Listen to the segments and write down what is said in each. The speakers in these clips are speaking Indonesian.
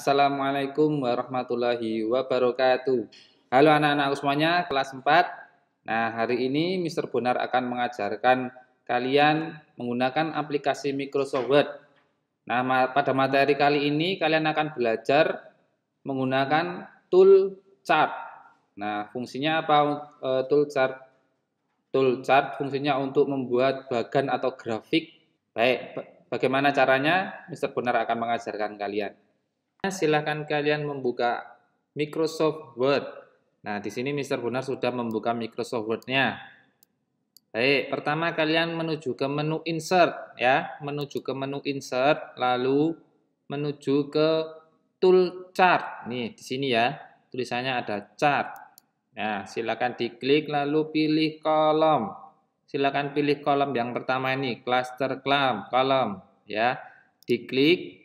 Assalamualaikum warahmatullahi wabarakatuh. Halo anak anak semuanya, kelas 4. Nah, hari ini Mr. Bonar akan mengajarkan kalian menggunakan aplikasi Microsoft Word. Nah, pada materi kali ini kalian akan belajar menggunakan tool chart. Nah, fungsinya apa e, tool chart? Tool chart fungsinya untuk membuat bagan atau grafik. Baik, bagaimana caranya? Mr. Bonar akan mengajarkan kalian. Silahkan kalian membuka Microsoft Word. Nah, di sini Mr. Buna sudah membuka Microsoft Word-nya. Baik, pertama kalian menuju ke menu insert ya, menuju ke menu insert lalu menuju ke tool chart. Nih, di sini ya. Tulisannya ada chart. Nah, silakan diklik lalu pilih kolom. Silakan pilih kolom yang pertama ini, cluster column, kolom ya. Diklik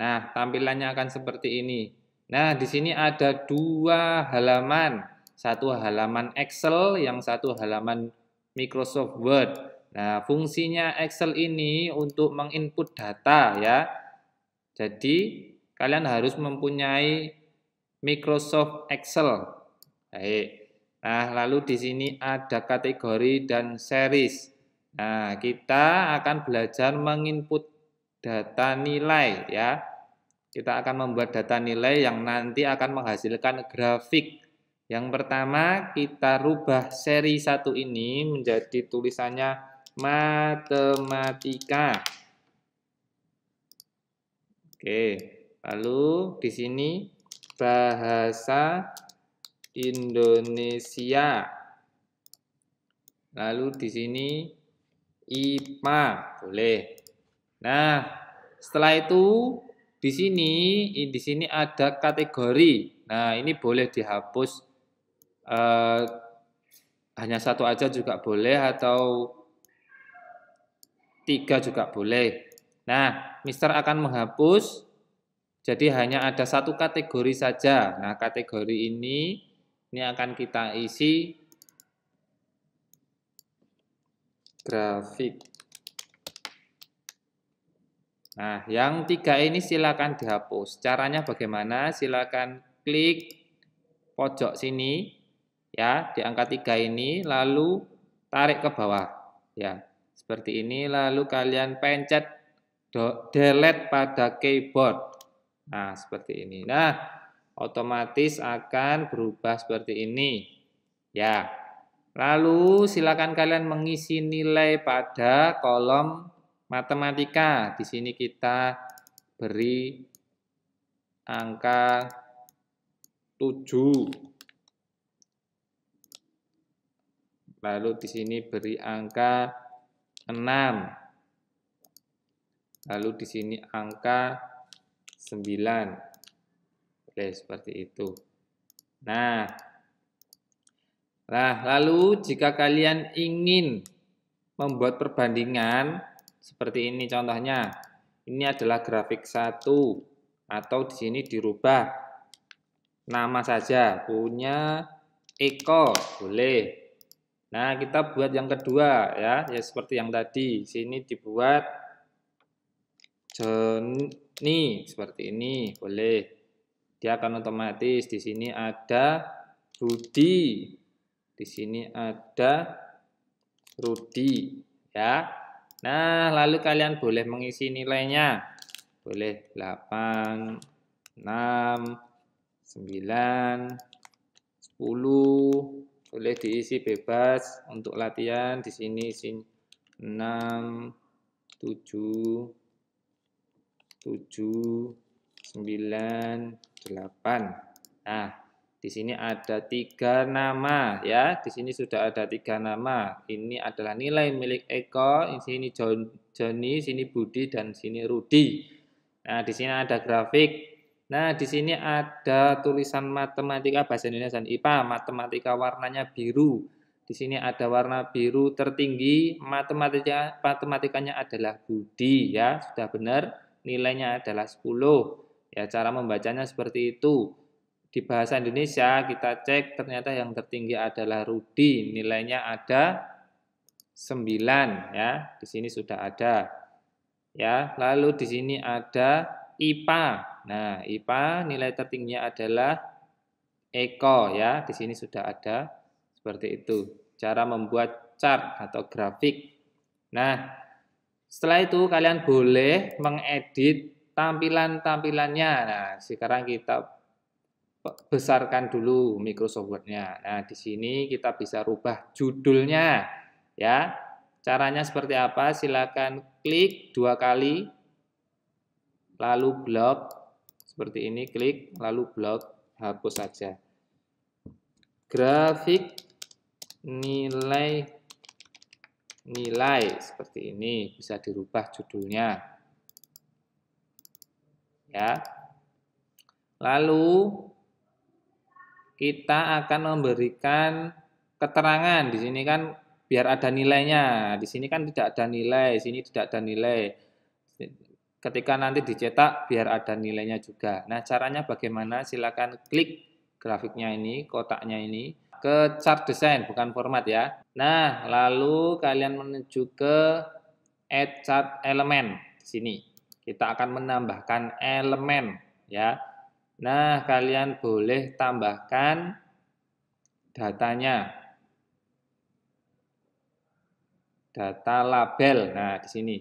Nah, tampilannya akan seperti ini. Nah, di sini ada dua halaman. Satu halaman Excel, yang satu halaman Microsoft Word. Nah, fungsinya Excel ini untuk menginput data ya. Jadi, kalian harus mempunyai Microsoft Excel. Baik. Nah, lalu di sini ada kategori dan series. Nah, kita akan belajar menginput data nilai ya. Kita akan membuat data nilai yang nanti akan menghasilkan grafik. Yang pertama kita rubah seri satu ini menjadi tulisannya matematika. Oke, lalu di sini bahasa Indonesia. Lalu di sini IPA, boleh. Nah, setelah itu di sini di sini ada kategori. Nah, ini boleh dihapus eh, hanya satu aja juga boleh atau tiga juga boleh. Nah, Mister akan menghapus jadi hanya ada satu kategori saja. Nah, kategori ini ini akan kita isi grafik. Nah, yang tiga ini silakan dihapus. Caranya bagaimana? Silakan klik pojok sini, ya, di angka tiga ini, lalu tarik ke bawah, ya, seperti ini. Lalu kalian pencet delete pada keyboard. Nah, seperti ini. Nah, otomatis akan berubah seperti ini, ya. Lalu silakan kalian mengisi nilai pada kolom Matematika, di sini kita beri angka 7. Lalu di sini beri angka 6. Lalu di sini angka 9. Oke, seperti itu. Nah, nah lalu jika kalian ingin membuat perbandingan seperti ini contohnya. Ini adalah grafik satu atau di sini dirubah nama saja punya Eko boleh. Nah, kita buat yang kedua ya, ya seperti yang tadi. Sini dibuat Joni seperti ini boleh. Dia akan otomatis di sini ada Rudi, Di sini ada Rudi ya. Nah, lalu kalian boleh mengisi nilainya. Boleh 8, 6, 9, 10 boleh diisi bebas untuk latihan di sini isi 6 7 7 9 8 nah di sini ada tiga nama ya. Di sini sudah ada tiga nama. Ini adalah nilai milik Eko. Di sini John, Joni, sini Budi, dan sini Rudi. Nah, di sini ada grafik. Nah, di sini ada tulisan matematika bahasa Indonesia dan IPA. Matematika warnanya biru. Di sini ada warna biru tertinggi. Matematika matematikanya adalah Budi ya. Sudah benar. Nilainya adalah 10. Ya, cara membacanya seperti itu. Di bahasa Indonesia kita cek ternyata yang tertinggi adalah Rudi, nilainya ada 9 ya. Di sini sudah ada. Ya, lalu di sini ada IPA. Nah, IPA nilai tertingginya adalah Eko ya. Di sini sudah ada seperti itu. Cara membuat chart atau grafik. Nah, setelah itu kalian boleh mengedit tampilan-tampilannya. Nah, sekarang kita besarkan dulu Microsoft Word-nya. Nah, di sini kita bisa rubah judulnya ya. Caranya seperti apa? Silakan klik dua kali lalu blok seperti ini klik lalu blok hapus saja. Grafik nilai nilai seperti ini bisa dirubah judulnya. Ya. Lalu kita akan memberikan keterangan. Di sini kan biar ada nilainya. Di sini kan tidak ada nilai, di sini tidak ada nilai. Ketika nanti dicetak biar ada nilainya juga. Nah, caranya bagaimana? Silakan klik grafiknya ini, kotaknya ini ke chart design bukan format ya. Nah, lalu kalian menuju ke add chart element di sini. Kita akan menambahkan elemen ya. Nah, kalian boleh tambahkan datanya. Data label. Nah, di sini.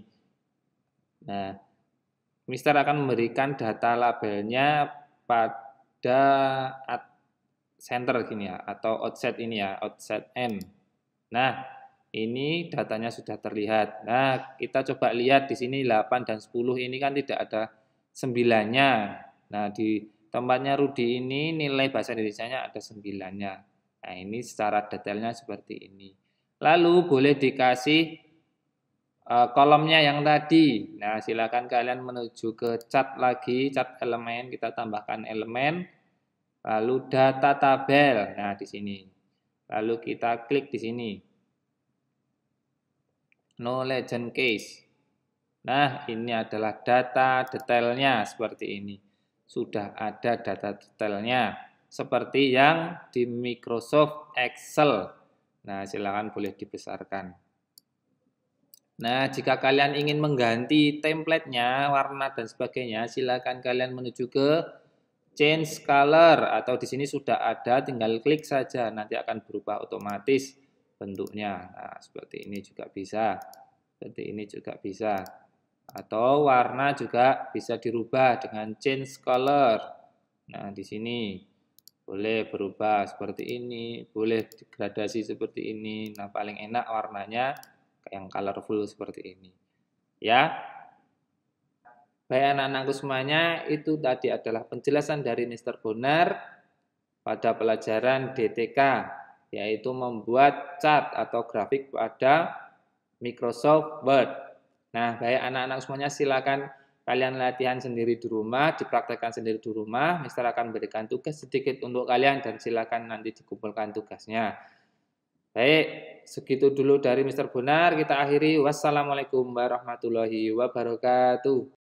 Nah, Mister akan memberikan data labelnya pada at center gini ya atau outset ini ya, outset M. Nah, ini datanya sudah terlihat. Nah, kita coba lihat di sini 8 dan 10 ini kan tidak ada sembilannya. Nah, di Tempatnya Rudi ini nilai bahasa Indonesia-nya ada sembilannya. Nah, ini secara detailnya seperti ini. Lalu boleh dikasih uh, kolomnya yang tadi. Nah, silakan kalian menuju ke cat lagi, cat elemen. Kita tambahkan elemen. Lalu data tabel. Nah, di sini. Lalu kita klik di sini. No legend case. Nah, ini adalah data detailnya seperti ini sudah ada data detailnya seperti yang di Microsoft Excel. Nah, silakan boleh dibesarkan. Nah, jika kalian ingin mengganti templatenya, warna dan sebagainya, silakan kalian menuju ke change color atau di sini sudah ada, tinggal klik saja nanti akan berubah otomatis bentuknya. Nah, seperti ini juga bisa. Seperti ini juga bisa atau warna juga bisa dirubah dengan change color. Nah, di sini boleh berubah seperti ini, boleh gradasi seperti ini. Nah, paling enak warnanya yang colorful seperti ini. Ya. Baik anak-anakku semuanya, itu tadi adalah penjelasan dari Mr. Bonar pada pelajaran DTK, yaitu membuat chart atau grafik pada Microsoft Word. Nah, baik anak-anak semuanya silakan kalian latihan sendiri di rumah, dipraktekkan sendiri di rumah. Mister akan berikan tugas sedikit untuk kalian dan silakan nanti dikumpulkan tugasnya. Baik, segitu dulu dari Mister Bonar. Kita akhiri. Wassalamualaikum warahmatullahi wabarakatuh.